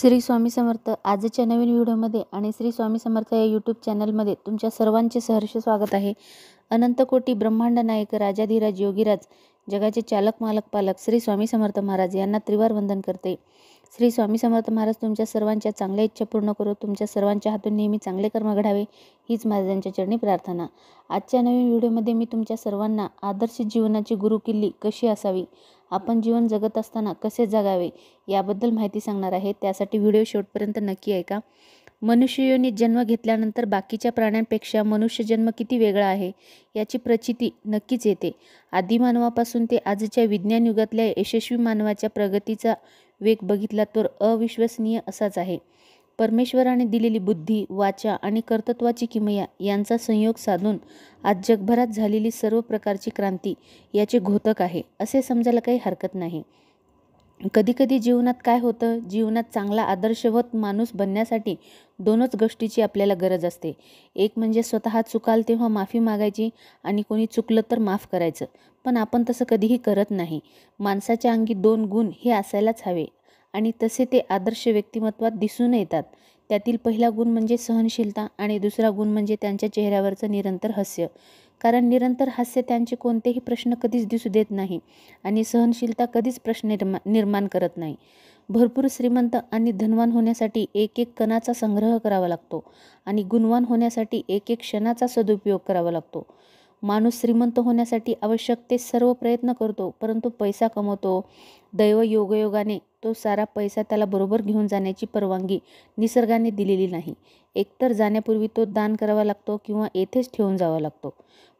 श्री स्वामी समर्थ आजच्या नवीन व्हिडिओमध्ये आणि श्री स्वामी समर्थ या यूट्यूब चॅनलमध्ये तुमच्या सर्वांचे सहर्ष स्वागत आहे अनंतकोटी ब्रह्मांड नायक राजाधिराज योगीराज जगाचे चालक मालक पालक श्री स्वामी समर्थ महाराज यांना त्रिवार वंदन करते श्री स्वामी समर्थ महाराज तुमच्या सर्वांच्या चांगल्या इच्छा पूर्ण करू तुमच्या सर्वांच्या हातून नेहमी चांगले कर्म घडावे हीच महाराजांच्या चरणी प्रार्थना आजच्या नवीन व्हिडिओमध्ये मी तुमच्या सर्वांना आदर्श जीवनाची गुरुकिल्ली कशी असावी आपण जीवन जगत असताना कसे जगावे याबद्दल माहिती सांगणार आहे त्यासाठी व्हिडिओ शेवटपर्यंत नक्की ऐका मनुष्ययोनीत जन्म घेतल्यानंतर बाकीच्या प्राण्यांपेक्षा मनुष्य जन्म किती वेगळा आहे याची प्रचिती नक्कीच येते आदिमानवापासून ते आजच्या विज्ञान युगातल्या यशस्वी मानवाच्या प्रगतीचा वेग बघितला तर अविश्वसनीय असाच आहे परमेश्वराने दिलेली बुद्धी वाचा आणि कर्तत्वाची किमया यांचा संयोग साधून आज जगभरात झालेली सर्व प्रकारची क्रांती याचे घोतक आहे असे समजायला काही हरकत नाही कधीकधी जीवनात काय होतं जीवनात चांगला आदर्शवत माणूस बनण्यासाठी दोनच गोष्टीची आपल्याला गरज असते एक म्हणजे स्वतः चुकाल तेव्हा माफी मागायची आणि कोणी चुकलं तर माफ करायचं पण आपण तसं कधीही करत नाही माणसाच्या अंगी दोन गुण हे असायलाच हवे आणि तसे ते आदर्श व्यक्तिमत्वात दिसून येतात त्यातील पहिला गुण म्हणजे सहनशीलता आणि दुसरा गुण म्हणजे त्यांच्या चेहऱ्यावरचं निरंतर हास्य कारण निरंतर हास्य त्यांचे कोणतेही प्रश्न कधीच दिसू देत नाही आणि सहनशीलता कधीच प्रश्न निर्मा निर्माण करत नाही भरपूर श्रीमंत आणि धनवान होण्यासाठी एक एक कणाचा संग्रह करावा लागतो आणि गुणवान होण्यासाठी एक एक क्षणाचा सदुपयोग करावा लागतो माणूस श्रीमंत होण्यासाठी आवश्यक ते सर्व प्रयत्न करतो परंतु पैसा कमवतो दैव योगयोगाने तो सारा पैसा त्याला बरोबर घेऊन जाण्याची परवानगी निसर्गाने दिलेली नाही एकतर जाण्यापूर्वी तो दान करावा लागतो किंवा येथेच ठेवून जावा लागतो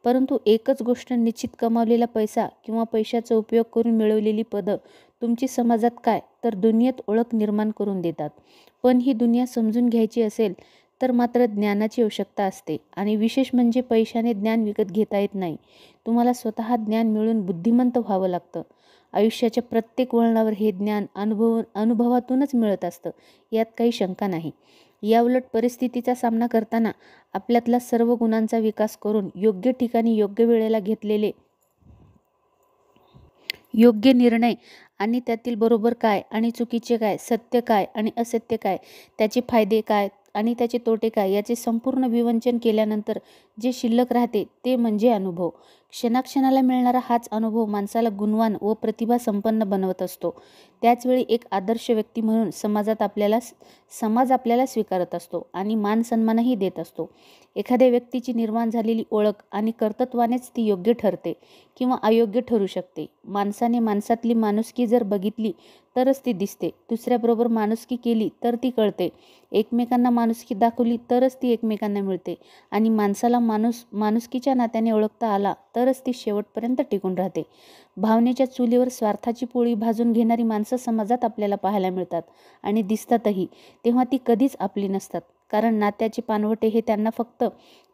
परंतु एकच गोष्ट निश्चित कमावलेला पैसा किंवा पैशाचा उपयोग करून मिळवलेली पदं तुमची समाजात काय तर दुनियेत ओळख निर्माण करून देतात पण ही दुनिया समजून घ्यायची असेल तर मात्र ज्ञानाची आवश्यकता असते आणि विशेष म्हणजे पैशाने ज्ञान विकत घेता येत नाही तुम्हाला स्वतः ज्ञान मिळून बुद्धिमंत व्हावं लागतं आयुष्याच्या प्रत्येक वळणावर हे ज्ञान अनुभव अनुभवातूनच मिळत असतं यात काही शंका नाही याउलट परिस्थितीचा सामना करताना आपल्यातला सर्व गुणांचा विकास करून योग्य ठिकाणी योग्य वेळेला घेतलेले योग्य निर्णय आणि त्यातील बरोबर काय आणि चुकीचे काय सत्य काय आणि असत्य काय त्याचे फायदे काय आणि त्याचे तोटे काय याचे संपूर्ण विवंचन केल्यानंतर जे शिल्लक राहते ते म्हणजे अनुभव क्षणाक्षणाला मिळणारा हाच अनुभव माणसाला गुणवान व प्रतिभा संपन्न बनवत असतो त्याचवेळी एक आदर्श व्यक्ती म्हणून समाजात आपल्याला समाज आपल्याला स्वीकारत असतो आणि मान सन्मानही देत असतो एखाद्या व्यक्तीची निर्माण झालेली ओळख आणि कर्तत्वानेच ती योग्य ठरते किंवा अयोग्य ठरू शकते माणसाने माणसातली माणुसकी जर बघितली तरच ती दिसते दुसऱ्याबरोबर माणुसकी केली तर ती कळते एकमेकांना माणुसकी दाखवली तरच ती एकमेकांना मिळते आणि माणसाला माणूस माणुसकीच्या नात्याने ओळखता आला तरच ती शेवटपर्यंत टिकून राहते भावनेच्या चुलीवर स्वार्थाची पोळी भाजून घेणारी माणसं समाजात आपल्याला पाहायला मिळतात आणि दिसतातही तेव्हा ती कधीच आपली नसतात कारण नात्याचे पानवटे हे त्यांना फक्त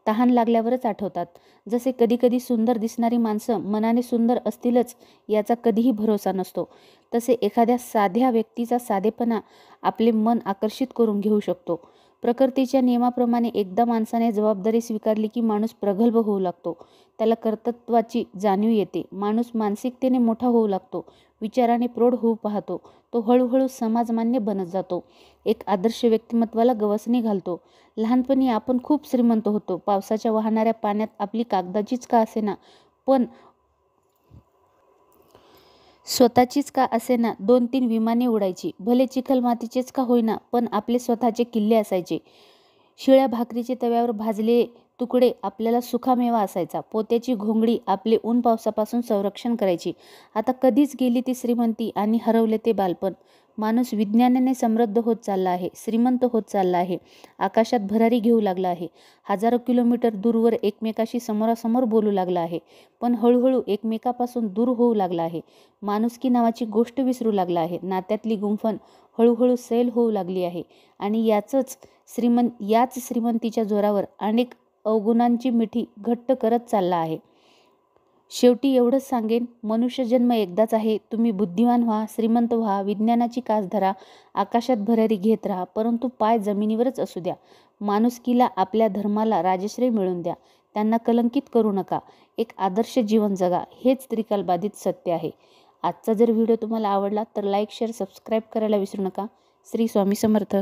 तहान लागल्यावरच आठवतात जसे कधीकधी सुंदर दिसणारी माणसं मनाने सुंदर असतीलच याचा कधीही भरोसा नसतो तसे एखाद्या साध्या व्यक्तीचा साधेपणा आपले मन आकर्षित करून घेऊ शकतो प्रकृतीच्या नियमाप्रमाणे एकदा माणसाने जबाबदारी स्वीकारली की माणूस प्रगल्भ होऊ लागतो त्याला कर्तृत्वाची जाणीव येते माणूस मानसिकतेने मोठा होऊ लागतो विचाराने प्रौढ होऊ पाहतो तो हळूहळू समाजमान्य बनत जातो एक आदर्श व्यक्तिमत्वाला गवसणी घालतो लहानपणी आपण खूप श्रीमंत होतो पावसाच्या वाहणाऱ्या पाण्यात आपली कागदाचीच का असेना पण स्वतःचीच का असेना दोन तीन विमाने उडायची भले मातीचेच का होईना पण आपले स्वतःचे किल्ले असायचे शिळ्या भाकरीचे तव्यावर भाजले तुकडे आपल्याला सुखामेवा असायचा पोत्याची घोंगडी आपले ऊन पावसापासून संरक्षण करायची आता कधीच गेली ती श्रीमंती आणि हरवले ते बालपण माणूस विज्ञानाने समृद्ध होत चालला आहे श्रीमंत होत चालला आहे आकाशात भरारी घेऊ लागला आहे हजारो किलोमीटर दूरवर एकमेकाशी समोरासमोर बोलू लागला आहे पण हळूहळू एकमेकापासून दूर होऊ लागला आहे माणुसकी नावाची गोष्ट विसरू लागला आहे नात्यातली गुंफण हळूहळू सैल होऊ लागली आहे आणि याचंच श्रीमंत याच श्रीमंतीच्या जोरावर अनेक अवगुणांची मिठी घट्ट करत चालला आहे शेवटी एवढंच सांगेन मनुष्यजन्म एकदाच आहे तुम्ही बुद्धिमान व्हा श्रीमंत व्हा विज्ञानाची कास धरा आकाशात भरारी घेत राहा परंतु पाय जमिनीवरच असू द्या माणुसकीला आपल्या धर्माला राजश्रय मिळवून द्या त्यांना कलंकित करू नका एक आदर्श जीवन जगा हेच त्रिकालबाधित सत्य आहे आजचा जर व्हिडिओ तुम्हाला आवडला तर लाईक शेअर सबस्क्राईब करायला विसरू नका श्री स्वामी समर्थ